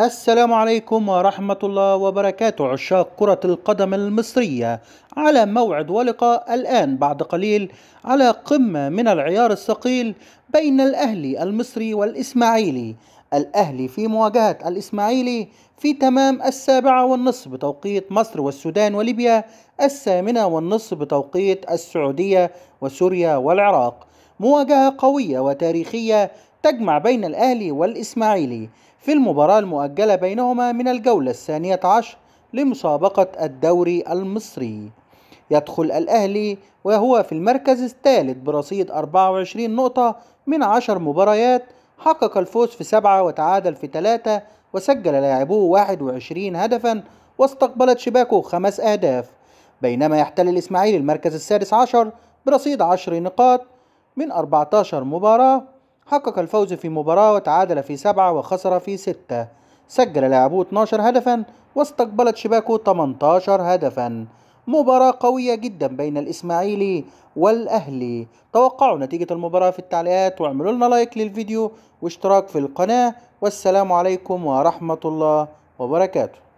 السلام عليكم ورحمة الله وبركاته عشاق كرة القدم المصرية على موعد ولقاء الآن بعد قليل على قمة من العيار الثقيل بين الأهلي المصري والإسماعيلي الأهلي في مواجهة الإسماعيلي في تمام السابعة والنصف بتوقيت مصر والسودان وليبيا الثامنة والنصف بتوقيت السعودية وسوريا والعراق مواجهة قوية وتاريخية تجمع بين الأهلي والإسماعيلي في المباراة المؤجلة بينهما من الجولة الثانية عشر لمسابقة الدوري المصري يدخل الأهلي وهو في المركز الثالث برصيد 24 نقطة من 10 مباريات حقق الفوز في سبعة وتعادل في ثلاثة وسجل لاعبوه 21 هدفا واستقبلت شباكه خمس أهداف بينما يحتل الإسماعيلي المركز السادس عشر برصيد 10 نقاط من 14 مباراة حقق الفوز في مباراة وتعادل في سبعة وخسر في ستة سجل لاعبوه 12 هدفا واستقبلت شباكه 18 هدفا مباراة قوية جدا بين الإسماعيلي والأهلي توقعوا نتيجة المباراة في التعليقات واعملوا لنا لايك للفيديو واشتراك في القناة والسلام عليكم ورحمة الله وبركاته